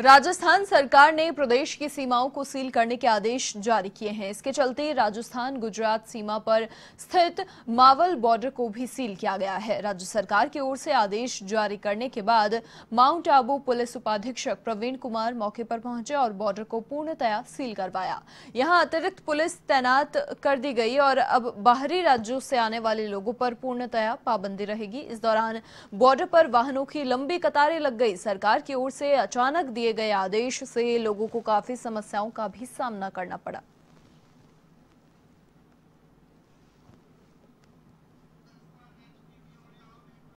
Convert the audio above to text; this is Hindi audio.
राजस्थान सरकार ने प्रदेश की सीमाओं को सील करने के आदेश जारी किए हैं इसके चलते राजस्थान गुजरात सीमा पर स्थित मावल बॉर्डर को भी सील किया गया है राज्य सरकार की ओर से आदेश जारी करने के बाद माउंट आबू पुलिस उपाधीक्षक प्रवीण कुमार मौके पर पहुंचे और बॉर्डर को पूर्णतया सील करवाया यहां अतिरिक्त पुलिस तैनात कर दी गई और अब बाहरी राज्यों से आने वाले लोगों पर पूर्णतया पाबंदी रहेगी इस दौरान बॉर्डर पर वाहनों की लंबी कतारें लग गई सरकार की ओर से अचानक दिए गए आदेश से लोगों को काफी समस्याओं का भी सामना करना पड़ा